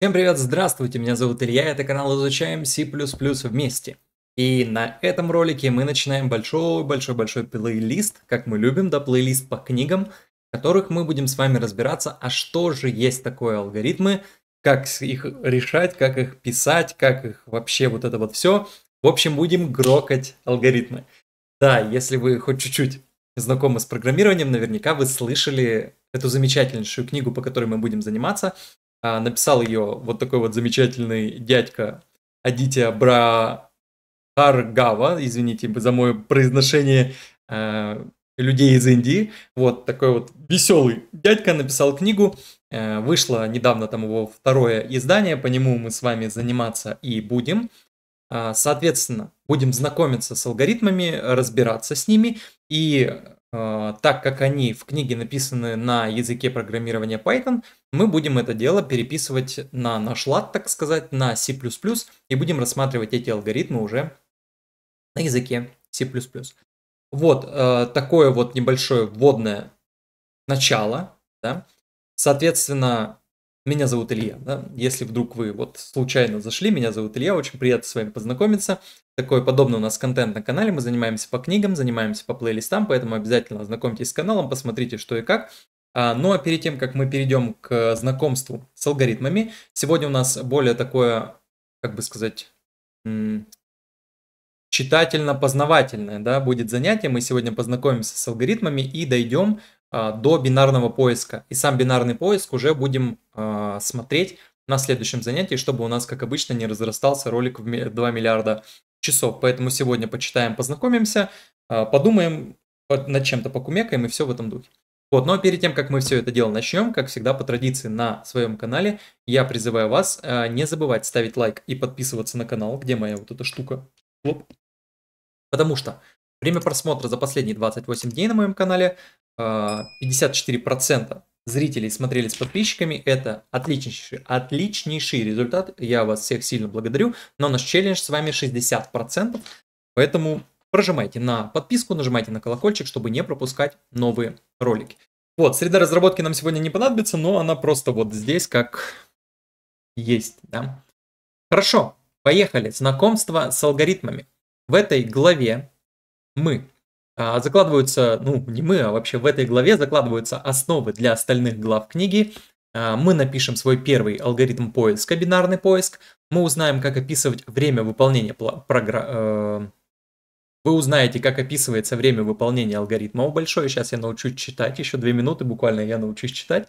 Всем привет, здравствуйте, меня зовут Илья, это канал «Изучаем C++ вместе». И на этом ролике мы начинаем большой-большой-большой плейлист, как мы любим, да, плейлист по книгам, в которых мы будем с вами разбираться, а что же есть такое алгоритмы, как их решать, как их писать, как их вообще вот это вот все. В общем, будем грокать алгоритмы. Да, если вы хоть чуть-чуть знакомы с программированием, наверняка вы слышали эту замечательнейшую книгу, по которой мы будем заниматься а, написал ее вот такой вот замечательный дядька Адитя Бра извините за мое произношение э, людей из Индии. Вот такой вот веселый дядька написал книгу. Э, вышло недавно там его второе издание, по нему мы с вами заниматься и будем. А, соответственно, будем знакомиться с алгоритмами, разбираться с ними и Э, так как они в книге написаны на языке программирования Python, мы будем это дело переписывать на наш лад, так сказать, на C++, и будем рассматривать эти алгоритмы уже на языке C++. Вот э, такое вот небольшое вводное начало. Да? Соответственно, меня зовут Илья, да? если вдруг вы вот случайно зашли, меня зовут Илья, очень приятно с вами познакомиться. Такой подобный у нас контент на канале, мы занимаемся по книгам, занимаемся по плейлистам, поэтому обязательно ознакомьтесь с каналом, посмотрите что и как. А, ну а перед тем, как мы перейдем к знакомству с алгоритмами, сегодня у нас более такое, как бы сказать, читательно-познавательное да, будет занятие. Мы сегодня познакомимся с алгоритмами и дойдем а, до бинарного поиска. И сам бинарный поиск уже будем а, смотреть на следующем занятии, чтобы у нас, как обычно, не разрастался ролик в 2 миллиарда часов. Поэтому сегодня почитаем, познакомимся, а, подумаем над чем-то, покумекаем и все в этом духе. Вот, но ну перед тем, как мы все это дело начнем, как всегда по традиции на своем канале, я призываю вас э, не забывать ставить лайк и подписываться на канал, где моя вот эта штука. Оп. Потому что время просмотра за последние 28 дней на моем канале 54% а, зрителей смотрели с подписчиками. Это отличнейший, отличнейший результат. Я вас всех сильно благодарю. Но наш челлендж с вами 60%. Поэтому прожимайте на подписку, нажимайте на колокольчик, чтобы не пропускать новые ролики. Вот, среда разработки нам сегодня не понадобится, но она просто вот здесь как есть, да. Хорошо, поехали. Знакомство с алгоритмами. В этой главе мы а, закладываются, ну не мы, а вообще в этой главе закладываются основы для остальных глав книги. А, мы напишем свой первый алгоритм поиска, бинарный поиск. Мы узнаем, как описывать время выполнения программы. Э, вы узнаете, как описывается время выполнения алгоритма. О, большое, сейчас я научусь читать, еще две минуты буквально я научусь читать.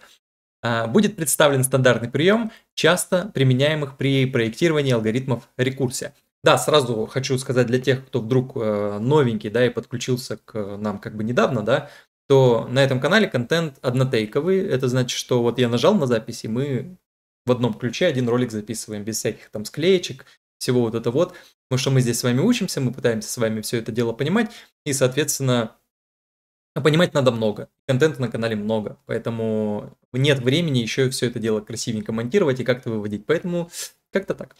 А, будет представлен стандартный прием, часто применяемых при проектировании алгоритмов рекурсия. Да, сразу хочу сказать для тех, кто вдруг э, новенький, да, и подключился к нам как бы недавно, да, то на этом канале контент однотейковый. Это значит, что вот я нажал на запись, и мы в одном ключе один ролик записываем без всяких там склеечек, всего вот это вот. Потому что мы здесь с вами учимся, мы пытаемся с вами все это дело понимать, и, соответственно, понимать надо много. Контента на канале много, поэтому нет времени еще все это дело красивенько монтировать и как-то выводить. Поэтому как-то так.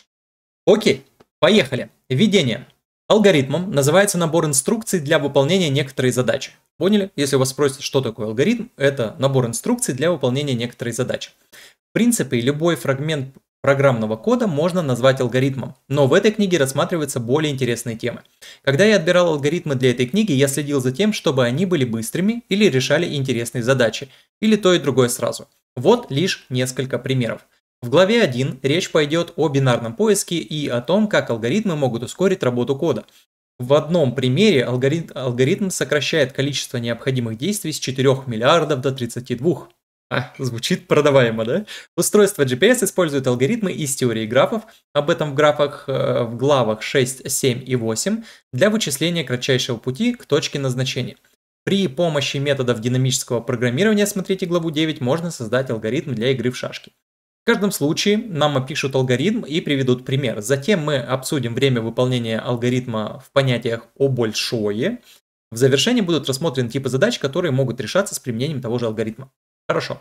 Окей. Поехали. Введение. Алгоритмом называется набор инструкций для выполнения некоторой задачи. Поняли? Если вас спросят, что такое алгоритм, это набор инструкций для выполнения некоторой задачи. В принципе, любой фрагмент программного кода можно назвать алгоритмом, но в этой книге рассматриваются более интересные темы. Когда я отбирал алгоритмы для этой книги, я следил за тем, чтобы они были быстрыми или решали интересные задачи, или то и другое сразу. Вот лишь несколько примеров. В главе 1 речь пойдет о бинарном поиске и о том, как алгоритмы могут ускорить работу кода. В одном примере алгоритм, алгоритм сокращает количество необходимых действий с 4 миллиардов до 32. А, звучит продаваемо, да? Устройство GPS использует алгоритмы из теории графов, об этом в графах э, в главах 6, 7 и 8, для вычисления кратчайшего пути к точке назначения. При помощи методов динамического программирования, смотрите главу 9, можно создать алгоритм для игры в шашки. В каждом случае нам опишут алгоритм и приведут пример. Затем мы обсудим время выполнения алгоритма в понятиях «о большое». В завершении будут рассмотрены типы задач, которые могут решаться с применением того же алгоритма. Хорошо.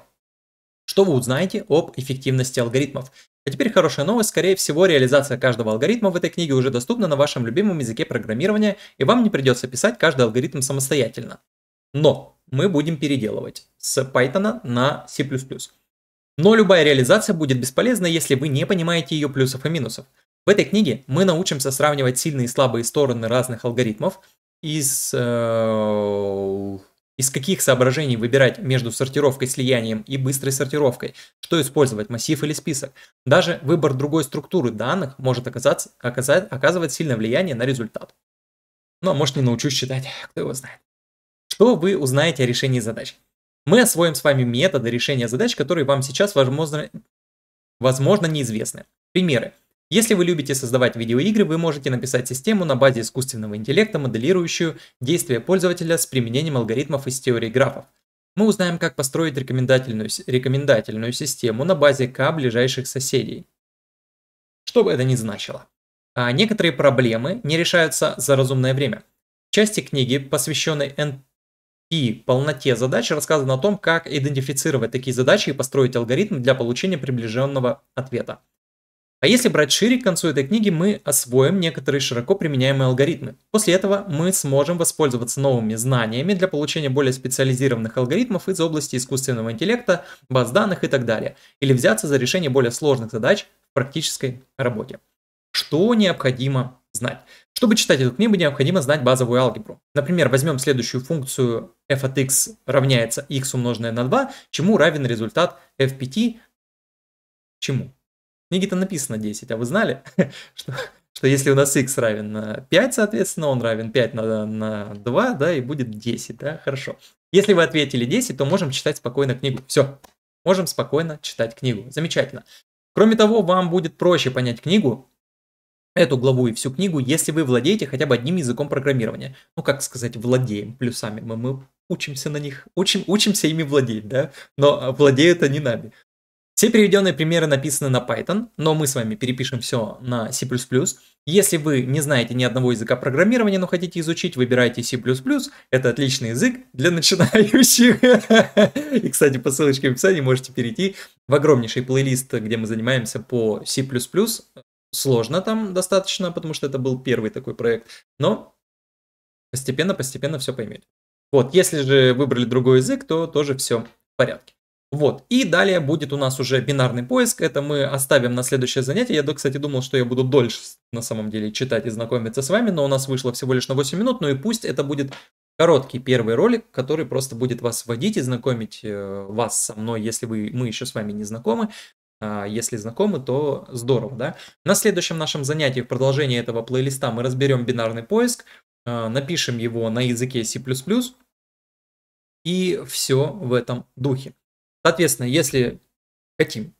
Что вы узнаете об эффективности алгоритмов? А теперь хорошая новость, скорее всего, реализация каждого алгоритма в этой книге уже доступна на вашем любимом языке программирования, и вам не придется писать каждый алгоритм самостоятельно. Но мы будем переделывать с Python на C++. Но любая реализация будет бесполезна, если вы не понимаете ее плюсов и минусов. В этой книге мы научимся сравнивать сильные и слабые стороны разных алгоритмов, из, э, из каких соображений выбирать между сортировкой, слиянием и быстрой сортировкой, что использовать, массив или список. Даже выбор другой структуры данных может оказаться, оказать, оказывать сильное влияние на результат. Ну, а может не научусь считать, кто его знает. Что вы узнаете о решении задач? мы освоим с вами методы решения задач, которые вам сейчас, возможно, возможно неизвестны. Примеры. Если вы любите создавать видеоигры, вы можете написать систему на базе искусственного интеллекта, моделирующую действия пользователя с применением алгоритмов из теории графов. Мы узнаем, как построить рекомендательную, рекомендательную систему на базе К ближайших соседей. Что бы это ни значило. А некоторые проблемы не решаются за разумное время. В части книги, посвященной и полноте задач рассказано о том, как идентифицировать такие задачи и построить алгоритм для получения приближенного ответа. А если брать шире, к концу этой книги мы освоим некоторые широко применяемые алгоритмы. После этого мы сможем воспользоваться новыми знаниями для получения более специализированных алгоритмов из области искусственного интеллекта, баз данных и так далее, или взяться за решение более сложных задач в практической работе. Что необходимо знать? Чтобы читать эту книгу, необходимо знать базовую алгебру. Например, возьмем следующую функцию f от x равняется x умноженное на 2, чему равен результат f5 чему? В книге-то написано 10, а вы знали, что, что если у нас x равен 5, соответственно, он равен 5 на, на 2, да, и будет 10, да, хорошо. Если вы ответили 10, то можем читать спокойно книгу. Все, можем спокойно читать книгу. Замечательно. Кроме того, вам будет проще понять книгу, эту главу и всю книгу, если вы владеете хотя бы одним языком программирования. Ну, как сказать, владеем плюсами. Мы, мы учимся на них, учим, учимся ими владеть, да, но а, владеют они нами. Все приведенные примеры написаны на Python, но мы с вами перепишем все на C++. Если вы не знаете ни одного языка программирования, но хотите изучить, выбирайте C++. Это отличный язык для начинающих. И, кстати, по ссылочке в описании можете перейти в огромнейший плейлист, где мы занимаемся по C++ сложно там достаточно, потому что это был первый такой проект, но постепенно-постепенно все поймете. Вот, если же выбрали другой язык, то тоже все в порядке. Вот, и далее будет у нас уже бинарный поиск, это мы оставим на следующее занятие. Я, кстати, думал, что я буду дольше на самом деле читать и знакомиться с вами, но у нас вышло всего лишь на 8 минут, ну и пусть это будет короткий первый ролик, который просто будет вас вводить и знакомить э, вас со мной, если вы, мы еще с вами не знакомы. А, если знакомы, то здорово, да? На следующем нашем занятии в продолжении этого плейлиста мы разберем бинарный поиск, а, напишем его на языке C++, и все в этом духе. Соответственно, если хотим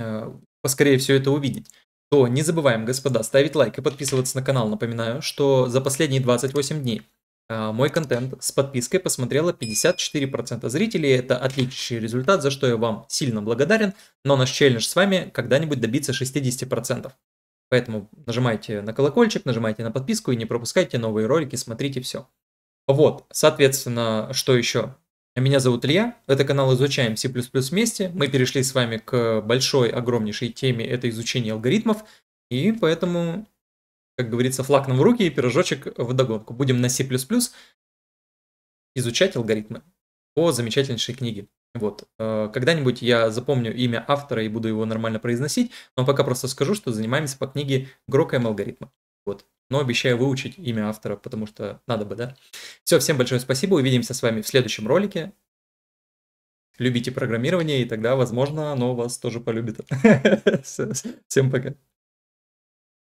а, поскорее все это увидеть, то не забываем, господа, ставить лайк и подписываться на канал. Напоминаю, что за последние 28 дней а, мой контент с подпиской посмотрело 54% зрителей. Это отличный результат, за что я вам сильно благодарен. Но наш челлендж с вами когда-нибудь добиться 60%. Поэтому нажимайте на колокольчик, нажимайте на подписку и не пропускайте новые ролики, смотрите все. Вот, соответственно, что еще? Меня зовут Илья, это канал «Изучаем C++ вместе». Мы перешли с вами к большой, огромнейшей теме, это изучение алгоритмов. И поэтому как говорится, флаг нам в руки и пирожочек в догонку. Будем на C++ изучать алгоритмы по замечательнейшей книге. Вот. Э, когда-нибудь я запомню имя автора и буду его нормально произносить, но пока просто скажу, что занимаемся по книге «Грокаем алгоритмы». Вот. Но обещаю выучить имя автора, потому что надо бы, да? Все, всем большое спасибо, увидимся с вами в следующем ролике. Любите программирование, и тогда, возможно, оно вас тоже полюбит. Всем пока.